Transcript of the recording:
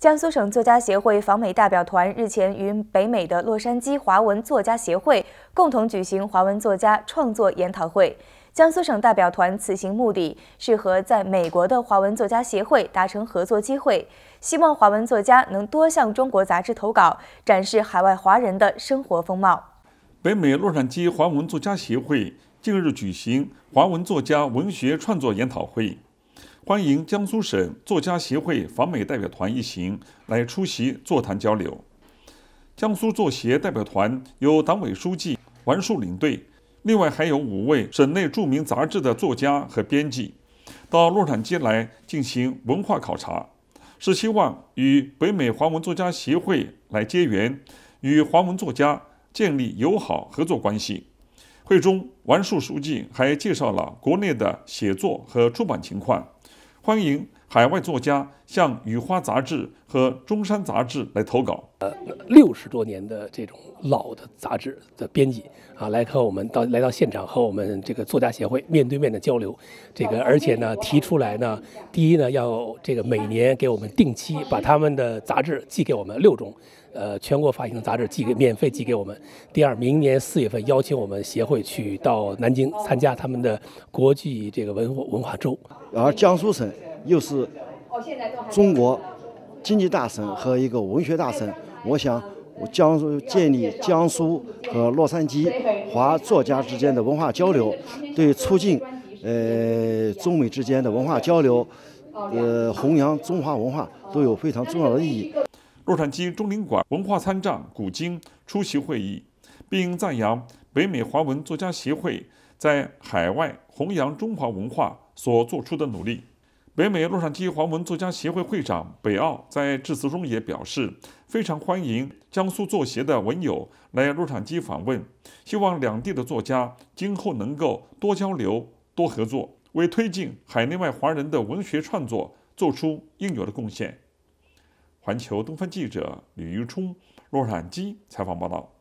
江苏省作家协会访美代表团日前与北美的洛杉矶华文作家协会共同举行华文作家创作研讨会。江苏省代表团此行目的是和在美国的华文作家协会达成合作机会，希望华文作家能多向中国杂志投稿，展示海外华人的生活风貌。北美洛杉矶华文作家协会近日举行华文作家文学创作研讨会。欢迎江苏省作家协会访美代表团一行来出席座谈交流。江苏作协代表团由党委书记王树领队，另外还有五位省内著名杂志的作家和编辑，到洛杉矶来进行文化考察，是希望与北美华文作家协会来结缘，与华文作家建立友好合作关系。会中，王树书记还介绍了国内的写作和出版情况。欢迎海外作家向《雨花》杂志和《中山》杂志来投稿。呃，六十多年的这种老的杂志的编辑啊，来和我们到来到现场和我们这个作家协会面对面的交流。这个而且呢，提出来呢，第一呢，要这个每年给我们定期把他们的杂志寄给我们六种，呃，全国发行的杂志寄给免费寄给我们。第二，明年四月份邀请我们协会去到南京参加他们的国际这个文化文化周。而江苏省。又是中国经济大省和一个文学大省，我想江苏建立江苏和洛杉矶华作家之间的文化交流，对促进呃中美之间的文化交流，呃弘扬中华文化都有非常重要的意义。洛杉矶中领馆文化参赞古今出席会议，并赞扬北美华文作家协会在海外弘扬中华文化所做出的努力。北美洛杉矶华文作家协会会长北奥在致辞中也表示，非常欢迎江苏作协的文友来洛杉矶访问，希望两地的作家今后能够多交流、多合作，为推进海内外华人的文学创作做出应有的贡献。环球东方记者李玉冲洛杉矶采访报道。